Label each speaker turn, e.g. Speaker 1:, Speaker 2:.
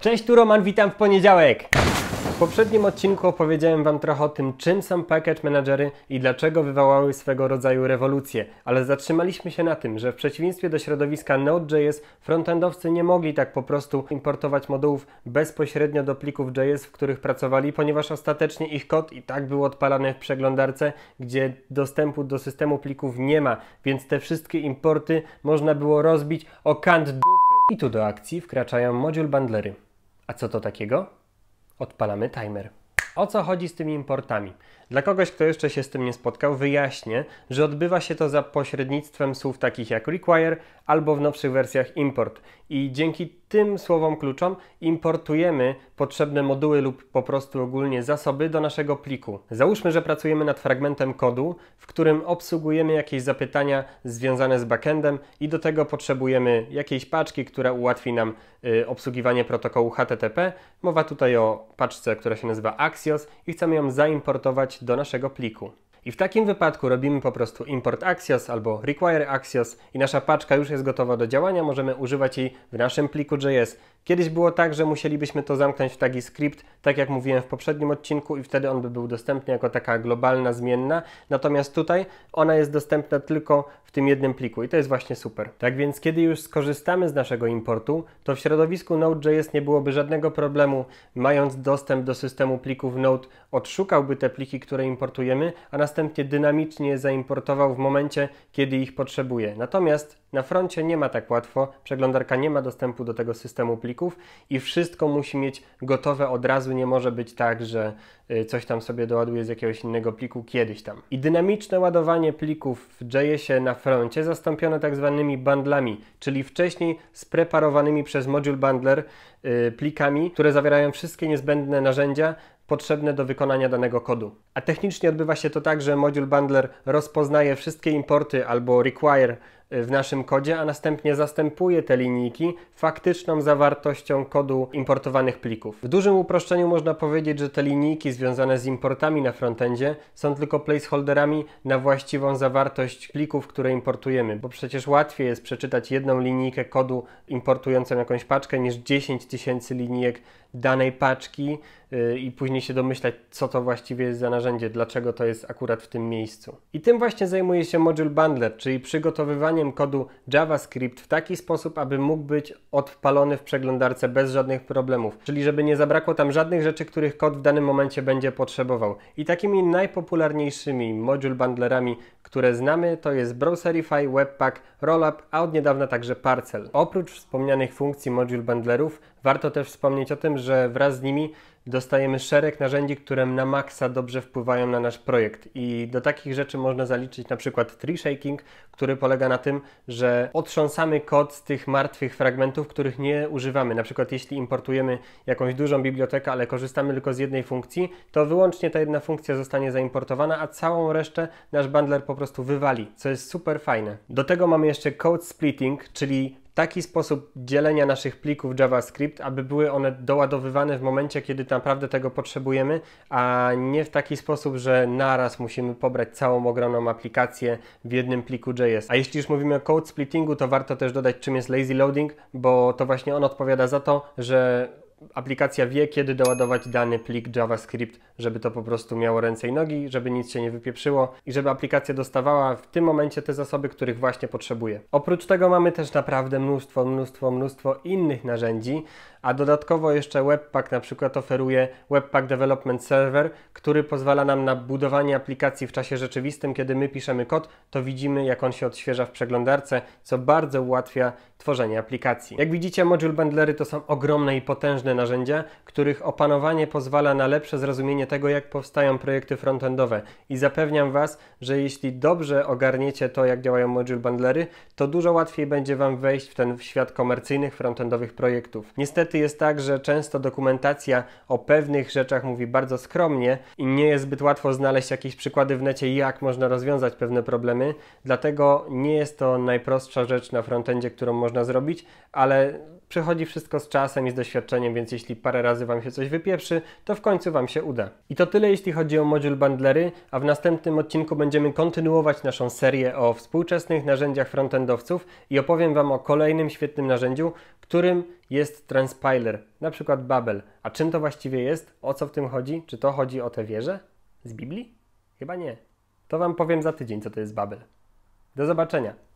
Speaker 1: Cześć, tu Roman, witam w poniedziałek. W poprzednim odcinku opowiedziałem Wam trochę o tym, czym są package managery i dlaczego wywołały swego rodzaju rewolucję, ale zatrzymaliśmy się na tym, że w przeciwieństwie do środowiska Node.js frontendowcy nie mogli tak po prostu importować modułów bezpośrednio do plików JS, w których pracowali, ponieważ ostatecznie ich kod i tak był odpalany w przeglądarce, gdzie dostępu do systemu plików nie ma, więc te wszystkie importy można było rozbić o kant dupy. I tu do akcji wkraczają module bundlery. A co to takiego? Odpalamy timer. O co chodzi z tymi importami? Dla kogoś, kto jeszcze się z tym nie spotkał, wyjaśnię, że odbywa się to za pośrednictwem słów takich jak require albo w nowszych wersjach import. I dzięki tym słowom kluczom importujemy potrzebne moduły lub po prostu ogólnie zasoby do naszego pliku. Załóżmy, że pracujemy nad fragmentem kodu, w którym obsługujemy jakieś zapytania związane z backendem i do tego potrzebujemy jakiejś paczki, która ułatwi nam y, obsługiwanie protokołu HTTP. Mowa tutaj o paczce, która się nazywa Axios i chcemy ją zaimportować do naszego pliku. I w takim wypadku robimy po prostu import Axios albo require Axios i nasza paczka już jest gotowa do działania, możemy używać jej w naszym pliku JS. Kiedyś było tak, że musielibyśmy to zamknąć w taki script, tak jak mówiłem w poprzednim odcinku i wtedy on by był dostępny jako taka globalna zmienna, natomiast tutaj ona jest dostępna tylko w tym jednym pliku i to jest właśnie super. Tak więc kiedy już skorzystamy z naszego importu, to w środowisku Node.js nie byłoby żadnego problemu, mając dostęp do systemu plików Node odszukałby te pliki, które importujemy, a na następnie dynamicznie zaimportował w momencie, kiedy ich potrzebuje. Natomiast na froncie nie ma tak łatwo, przeglądarka nie ma dostępu do tego systemu plików i wszystko musi mieć gotowe od razu, nie może być tak, że y, coś tam sobie doładuje z jakiegoś innego pliku kiedyś tam. I dynamiczne ładowanie plików w JS-ie na froncie zastąpiono tak zwanymi bundlami, czyli wcześniej spreparowanymi przez module bundler y, plikami, które zawierają wszystkie niezbędne narzędzia potrzebne do wykonania danego kodu. A technicznie odbywa się to tak, że module bundler rozpoznaje wszystkie importy albo require w naszym kodzie, a następnie zastępuje te linijki faktyczną zawartością kodu importowanych plików. W dużym uproszczeniu można powiedzieć, że te linijki związane z importami na frontendzie są tylko placeholderami na właściwą zawartość plików, które importujemy, bo przecież łatwiej jest przeczytać jedną linijkę kodu importującą jakąś paczkę niż 10 tysięcy linijek danej paczki y, i później się domyślać, co to właściwie jest za narzędzie, dlaczego to jest akurat w tym miejscu. I tym właśnie zajmuje się Module Bundler, czyli przygotowywanie kodu JavaScript w taki sposób, aby mógł być odpalony w przeglądarce bez żadnych problemów, czyli żeby nie zabrakło tam żadnych rzeczy, których kod w danym momencie będzie potrzebował. I takimi najpopularniejszymi module bundlerami, które znamy, to jest Browserify, Webpack, Rollup, a od niedawna także Parcel. Oprócz wspomnianych funkcji module bundlerów, warto też wspomnieć o tym, że wraz z nimi dostajemy szereg narzędzi, które na maksa dobrze wpływają na nasz projekt. I do takich rzeczy można zaliczyć na przykład tree shaking, który polega na tym, że otrząsamy kod z tych martwych fragmentów, których nie używamy. Na przykład jeśli importujemy jakąś dużą bibliotekę, ale korzystamy tylko z jednej funkcji, to wyłącznie ta jedna funkcja zostanie zaimportowana, a całą resztę nasz bundler po prostu wywali, co jest super fajne. Do tego mamy jeszcze code splitting, czyli taki sposób dzielenia naszych plików JavaScript, aby były one doładowywane w momencie, kiedy naprawdę tego potrzebujemy, a nie w taki sposób, że naraz musimy pobrać całą ogromną aplikację w jednym pliku JS. A jeśli już mówimy o code splittingu, to warto też dodać, czym jest lazy loading, bo to właśnie on odpowiada za to, że aplikacja wie, kiedy doładować dany plik JavaScript, żeby to po prostu miało ręce i nogi, żeby nic się nie wypieprzyło i żeby aplikacja dostawała w tym momencie te zasoby, których właśnie potrzebuje. Oprócz tego mamy też naprawdę mnóstwo, mnóstwo, mnóstwo innych narzędzi, a dodatkowo jeszcze Webpack na przykład oferuje Webpack Development Server, który pozwala nam na budowanie aplikacji w czasie rzeczywistym, kiedy my piszemy kod, to widzimy jak on się odświeża w przeglądarce, co bardzo ułatwia tworzenie aplikacji. Jak widzicie, module bundlery to są ogromne i potężne narzędzia, których opanowanie pozwala na lepsze zrozumienie tego, jak powstają projekty frontendowe. I zapewniam Was, że jeśli dobrze ogarniecie to, jak działają module bundlery, to dużo łatwiej będzie Wam wejść w ten świat komercyjnych frontendowych projektów. Niestety jest tak, że często dokumentacja o pewnych rzeczach mówi bardzo skromnie i nie jest zbyt łatwo znaleźć jakieś przykłady w necie, jak można rozwiązać pewne problemy, dlatego nie jest to najprostsza rzecz na frontendzie, którą można można zrobić, ale przychodzi wszystko z czasem i z doświadczeniem, więc jeśli parę razy Wam się coś wypieprzy, to w końcu Wam się uda. I to tyle jeśli chodzi o module bundlery, a w następnym odcinku będziemy kontynuować naszą serię o współczesnych narzędziach frontendowców i opowiem Wam o kolejnym świetnym narzędziu, którym jest transpiler, na przykład Babel. A czym to właściwie jest? O co w tym chodzi? Czy to chodzi o te wieże? Z Biblii? Chyba nie. To Wam powiem za tydzień, co to jest Babel. Do zobaczenia.